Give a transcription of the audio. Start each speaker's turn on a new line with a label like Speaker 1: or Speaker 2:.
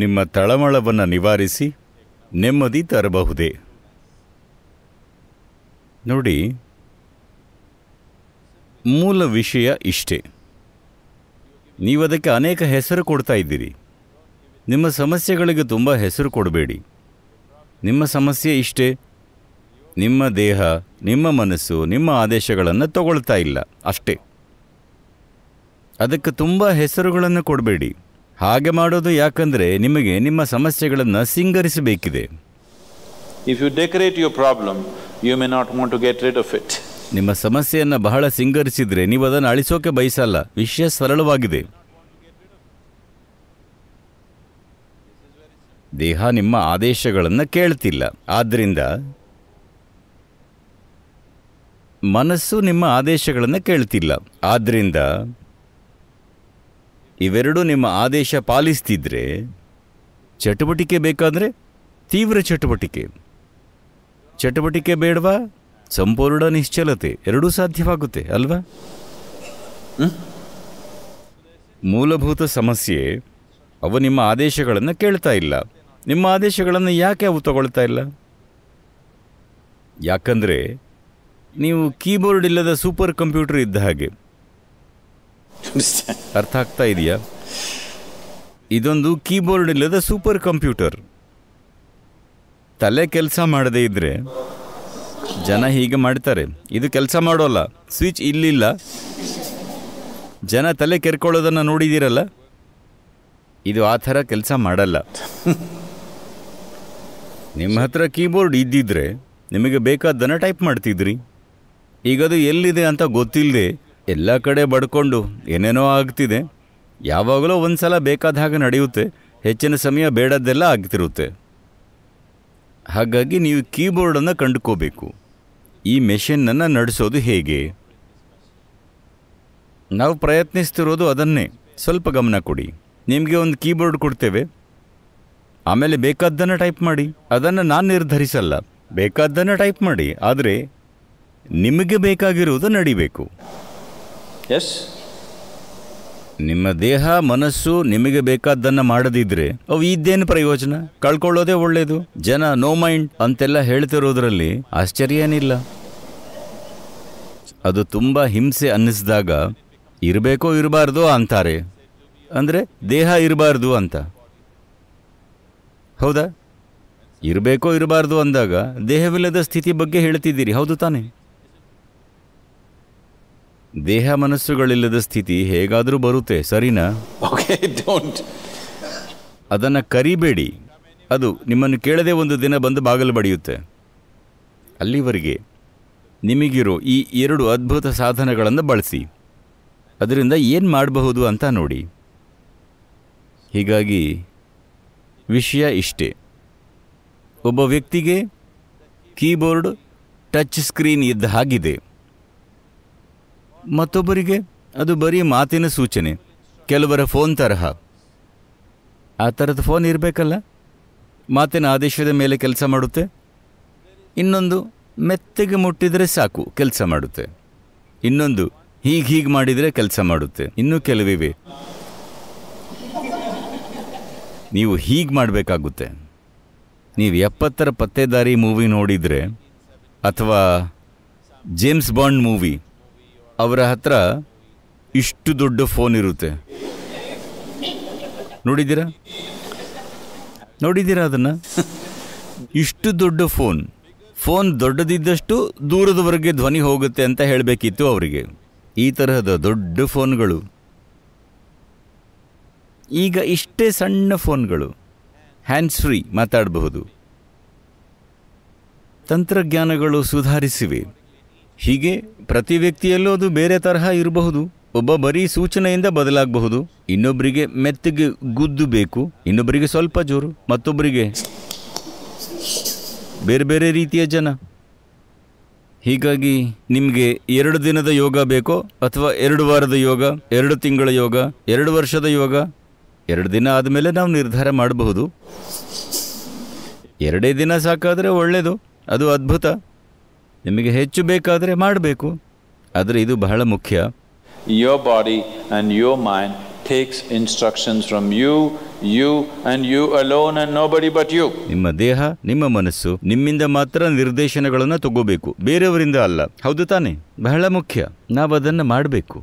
Speaker 1: ನಿಮ್ಮ ತಳಮಳವನ್ನು ನಿವಾರಿಸಿ ನೆಮ್ಮದಿ ತರಬಹುದೇ ನೋಡಿ ಮೂಲ ವಿಷಯ ಇಷ್ಟೇ ನೀವು ಅದಕ್ಕೆ ಅನೇಕ ಹೆಸರು ಕೊಡ್ತಾ ಇದ್ದೀರಿ ನಿಮ್ಮ ಸಮಸ್ಯೆಗಳಿಗೆ ತುಂಬ ಹೆಸರು ಕೊಡಬೇಡಿ ನಿಮ್ಮ ಸಮಸ್ಯೆ ಇಷ್ಟೇ ನಿಮ್ಮ ದೇಹ ನಿಮ್ಮ ಮನಸ್ಸು ನಿಮ್ಮ ಆದೇಶಗಳನ್ನು ತಗೊಳ್ತಾ ಇಲ್ಲ ಅಷ್ಟೇ ಅದಕ್ಕೆ ತುಂಬ ಹೆಸರುಗಳನ್ನು ಕೊಡಬೇಡಿ ಹಾಗೆ ಮಾಡೋದು ಯಾಕಂದ್ರೆ ನಿಮಗೆ ನಿಮ್ಮ ಸಮಸ್ಯೆಗಳನ್ನು ಸಿಂಗರಿಸಬೇಕಿದೆ if you decorate your problem you may not want to get rid of it ನಿಮ್ಮ ಸಮಸ್ಯೆಯನ್ನು ಬಹಳ ಸಿಂಗರಿಸಿದರೆ ನೀವು ಅದನ್ನು ಅಳಿಸೋಕೆ ಬಯಸಲ್ಲ ವಿಷಯ ಸರಳವಾಗಿದೆ ದೇಹ ನಿಮ್ಮ ಆದೇಶಗಳನ್ನು ಕೇಳ್ತಿಲ್ಲ ಆದ್ದರಿಂದ ಮನಸ್ಸು ನಿಮ್ಮ ಆದೇಶಗಳನ್ನು ಕೇಳ್ತಿಲ್ಲ ಆದ್ದರಿಂದ ಇವೆರಡೂ ನಿಮ್ಮ ಆದೇಶ ಪಾಲಿಸ್ತಿದ್ರೆ ಚಟುವಟಿಕೆ ಬೇಕಾದರೆ ತೀವ್ರ ಚಟುವಟಿಕೆ ಚಟುವಟಿಕೆ ಬೇಡವಾ ಸಂಪೂರ್ಣ ನಿಶ್ಚಲತೆ ಎರಡೂ ಸಾಧ್ಯವಾಗುತ್ತೆ ಅಲ್ವಾ ಮೂಲಭೂತ ಸಮಸ್ಯೆ ಅವು ನಿಮ್ಮ ಆದೇಶಗಳನ್ನು ಕೇಳ್ತಾ ಇಲ್ಲ ನಿಮ್ಮ ಆದೇಶಗಳನ್ನು ಯಾಕೆ ಅವು ತಗೊಳ್ತಾ ಇಲ್ಲ ಯಾಕಂದರೆ ನೀವು ಕೀಬೋರ್ಡ್ ಇಲ್ಲದ ಸೂಪರ್ ಕಂಪ್ಯೂಟರ್ ಇದ್ದ ಹಾಗೆ ಅರ್ಥ ಆಗ್ತಾ ಇದೆಯಾ ಇದೊಂದು ಕೀಬೋರ್ಡ್ ಇಲ್ಲದ ಸೂಪರ್ ಕಂಪ್ಯೂಟರ್ ತಲೆ ಕೆಲಸ ಮಾಡದೇ ಇದ್ರೆ ಜನ ಹೀಗೆ ಮಾಡ್ತಾರೆ ಇದು ಕೆಲಸ ಮಾಡೋಲ್ಲ ಸ್ವಿಚ್ ಇಲ್ಲಿಲ್ಲ ಜನ ತಲೆ ಕೆರ್ಕೊಳ್ಳೋದನ್ನು ನೋಡಿದ್ದೀರಲ್ಲ ಇದು ಆ ಥರ ಕೆಲಸ ಮಾಡಲ್ಲ ನಿಮ್ಮ ಹತ್ರ ಕೀಬೋರ್ಡ್ ಇದ್ದಿದ್ರೆ ನಿಮಗೆ ಬೇಕಾದ್ದನ್ನು ಟೈಪ್ ಮಾಡ್ತಿದ್ರಿ ಅದು ಎಲ್ಲಿದೆ ಅಂತ ಗೊತ್ತಿಲ್ಲದೆ ಎಲ್ಲ ಕಡೆ ಬಡ್ಕೊಂಡು ಏನೇನೋ ಆಗ್ತಿದೆ ಯಾವಾಗಲೂ ಒಂದು ಸಲ ಬೇಕಾದ ಹಾಗೆ ನಡೆಯುತ್ತೆ ಹೆಚ್ಚಿನ ಸಮಯ ಬೇಡದ್ದೆಲ್ಲ ಆಗ್ತಿರುತ್ತೆ ಹಾಗಾಗಿ ನೀವು ಕೀಬೋರ್ಡನ್ನು ಕಂಡುಕೋಬೇಕು ಈ ಮೆಷಿನನ್ನು ನಡೆಸೋದು ಹೇಗೆ ನಾವು ಪ್ರಯತ್ನಿಸ್ತಿರೋದು ಅದನ್ನೇ ಸ್ವಲ್ಪ ಗಮನ ಕೊಡಿ ನಿಮಗೆ ಒಂದು ಕೀಬೋರ್ಡ್ ಕೊಡ್ತೇವೆ ಆಮೇಲೆ ಬೇಕಾದ್ದನ್ನು ಟೈಪ್ ಮಾಡಿ ಅದನ್ನು ನಾನು ನಿರ್ಧರಿಸಲ್ಲ ಬೇಕಾದ್ದನ್ನು ಟೈಪ್ ಮಾಡಿ ಆದರೆ ನಿಮಗೆ ಬೇಕಾಗಿರುವುದು ನಡಿಬೇಕು ಎಸ್ ನಿಮ್ಮ ದೇಹ ಮನಸ್ಸು ನಿಮಗೆ ಬೇಕಾದ್ದನ್ನ ಮಾಡದಿದ್ರೆ ಅವು ಇದ್ದೇನು ಪ್ರಯೋಜನ ಕಳ್ಕೊಳ್ಳೋದೇ ಒಳ್ಳೇದು ಜನ ನೋ ಮೈಂಡ್ ಅಂತೆಲ್ಲ ಹೇಳ್ತಿರೋದ್ರಲ್ಲಿ ಆಶ್ಚರ್ಯ ಏನಿಲ್ಲ ಅದು ತುಂಬ ಹಿಂಸೆ ಅನ್ನಿಸಿದಾಗ ಇರಬೇಕೋ ಇರಬಾರ್ದು ಅಂತಾರೆ ಅಂದರೆ ದೇಹ ಇರಬಾರ್ದು ಅಂತ ಹೌದಾ ಇರಬೇಕೋ ಇರಬಾರ್ದು ಅಂದಾಗ ದೇಹವಿಲ್ಲದ ಸ್ಥಿತಿ ಬಗ್ಗೆ ಹೇಳ್ತಿದ್ದೀರಿ ಹೌದು ತಾನೇ ದೇಹ ಮನಸ್ಸುಗಳಿಲ್ಲದ ಸ್ಥಿತಿ ಹೇಗಾದರೂ ಬರುತ್ತೆ ಸರಿನಾ ಅದನ್ನು ಕರಿಬೇಡಿ ಅದು ನಿಮ್ಮನ್ನು ಕೇಳದೆ ಒಂದು ದಿನ ಬಂದು ಬಾಗಲು ಬಡಿಯುತ್ತೆ ಅಲ್ಲಿವರೆಗೆ ನಿಮಗಿರೋ ಈ ಎರಡು ಅದ್ಭುತ ಸಾಧನಗಳನ್ನು ಬಳಸಿ ಅದರಿಂದ ಏನು ಮಾಡಬಹುದು ಅಂತ ನೋಡಿ ಹೀಗಾಗಿ ವಿಷಯ ಇಷ್ಟೇ ಒಬ್ಬ ವ್ಯಕ್ತಿಗೆ ಕೀಬೋರ್ಡ್ ಟಚ್ ಸ್ಕ್ರೀನ್ ಇದ್ದ ಹಾಗಿದೆ ಮತ್ತೊಬ್ಬರಿಗೆ ಅದು ಬರೀ ಮಾತಿನ ಸೂಚನೆ ಕೆಲವರ ಫೋನ್ ತರಹ ಆ ಥರದ ಫೋನ್ ಇರಬೇಕಲ್ಲ ಮಾತಿನ ಆದೇಶದ ಮೇಲೆ ಕೆಲಸ ಮಾಡುತ್ತೆ ಇನ್ನೊಂದು ಮೆತ್ತಗೆ ಮುಟ್ಟಿದರೆ ಸಾಕು ಕೆಲಸ ಮಾಡುತ್ತೆ ಇನ್ನೊಂದು ಹೀಗೆ ಹೀಗೆ ಮಾಡಿದರೆ ಕೆಲಸ ಮಾಡುತ್ತೆ ಇನ್ನೂ ಕೆಲವಿವೆ ನೀವು ಹೀಗೆ ಮಾಡಬೇಕಾಗುತ್ತೆ ನೀವು ಎಪ್ಪತ್ತರ ಪತ್ತೆದಾರಿ ಮೂವಿ ನೋಡಿದರೆ ಅಥವಾ ಜೇಮ್ಸ್ ಬಾಂಡ್ ಮೂವಿ ಅವರ ಹತ್ರ ಇಷ್ಟು ದೊಡ್ಡ ಫೋನ್ ಇರುತ್ತೆ ನೋಡಿದ್ದೀರಾ ನೋಡಿದ್ದೀರಾ ಅದನ್ನು ಇಷ್ಟು ದೊಡ್ಡ ಫೋನ್ ಫೋನ್ ದೊಡ್ಡದಿದ್ದಷ್ಟು ದೂರದವರೆಗೆ ಧ್ವನಿ ಹೋಗುತ್ತೆ ಅಂತ ಹೇಳಬೇಕಿತ್ತು ಅವರಿಗೆ ಈ ತರಹದ ದೊಡ್ಡ ಫೋನ್ಗಳು ಈಗ ಇಷ್ಟೇ ಸಣ್ಣ ಫೋನ್ಗಳು ಹ್ಯಾಂಡ್ಸ್ ಫ್ರೀ ಮಾತಾಡಬಹುದು ತಂತ್ರಜ್ಞಾನಗಳು ಸುಧಾರಿಸಿವೆ ಹೀಗೆ ಪ್ರತಿ ವ್ಯಕ್ತಿಯಲ್ಲೂ ಅದು ಬೇರೆ ತರಹ ಇರಬಹುದು ಒಬ್ಬ ಬರೀ ಸೂಚನೆಯಿಂದ ಬದಲಾಗಬಹುದು ಇನ್ನೊಬ್ಬರಿಗೆ ಮೆತ್ತಗೆ ಗುದ್ದು ಬೇಕು ಇನ್ನೊಬ್ಬರಿಗೆ ಸ್ವಲ್ಪ ಜೋರು ಮತ್ತೊಬ್ಬರಿಗೆ ಬೇರೆ ಬೇರೆ ರೀತಿಯ ಜನ ಹೀಗಾಗಿ ನಿಮಗೆ ಎರಡು ದಿನದ ಯೋಗ ಬೇಕೋ ಅಥವಾ ಎರಡು ವಾರದ ಯೋಗ ಎರಡು ತಿಂಗಳ ಯೋಗ ಎರಡು ವರ್ಷದ ಯೋಗ ಎರಡು ದಿನ ಆದಮೇಲೆ ನಾವು ನಿರ್ಧಾರ ಮಾಡಬಹುದು ಎರಡೇ ದಿನ ಸಾಕಾದರೆ ಒಳ್ಳೆಯದು ಅದು ಅದ್ಭುತ ನಿಮಗೆ ಹೆಚ್ಚು ಬೇಕಾದರೆ ಮಾಡಬೇಕು ಆದರೆ ಇದು ಬಹಳ ಮುಖ್ಯ your body and your mind takes instructions from you you and you alone and nobody but you ನಿಮ್ಮ ದೇಹ ನಿಮ್ಮ ಮನಸ್ಸು ನಿಮ್ಮಿಂದ ಮಾತ್ರ ನಿರ್ದೇಶನಗಳನ್ನು ತಗೋಬೇಕು ಬೇರೆಯವರಿಂದ ಅಲ್ಲ ಹೌದು ತಾನೆ ಬಹಳ ಮುಖ್ಯ ನಾವು ಅದನ್ನು ಮಾಡಬೇಕು